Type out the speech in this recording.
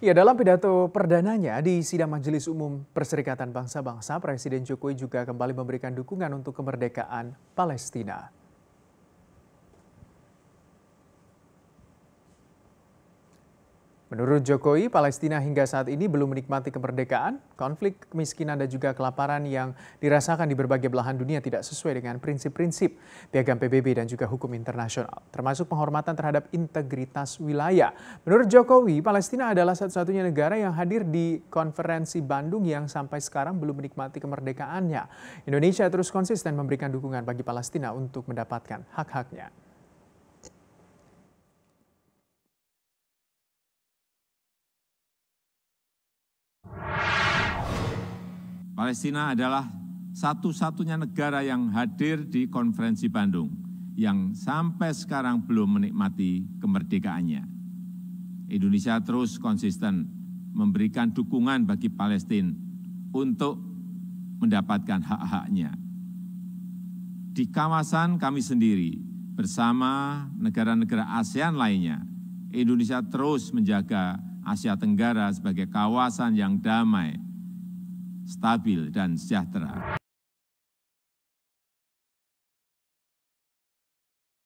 Ya, dalam pidato perdananya di sidang Majelis Umum Perserikatan Bangsa-Bangsa, Presiden Jokowi juga kembali memberikan dukungan untuk kemerdekaan Palestina. Menurut Jokowi, Palestina hingga saat ini belum menikmati kemerdekaan, konflik kemiskinan dan juga kelaparan yang dirasakan di berbagai belahan dunia tidak sesuai dengan prinsip-prinsip piagam PBB dan juga hukum internasional, termasuk penghormatan terhadap integritas wilayah. Menurut Jokowi, Palestina adalah satu-satunya negara yang hadir di konferensi Bandung yang sampai sekarang belum menikmati kemerdekaannya. Indonesia terus konsisten memberikan dukungan bagi Palestina untuk mendapatkan hak-haknya. Palestina adalah satu-satunya negara yang hadir di konferensi Bandung yang sampai sekarang belum menikmati kemerdekaannya. Indonesia terus konsisten memberikan dukungan bagi Palestina untuk mendapatkan hak-haknya. Di kawasan kami sendiri, bersama negara-negara ASEAN lainnya, Indonesia terus menjaga Asia Tenggara sebagai kawasan yang damai, stabil dan sejahtera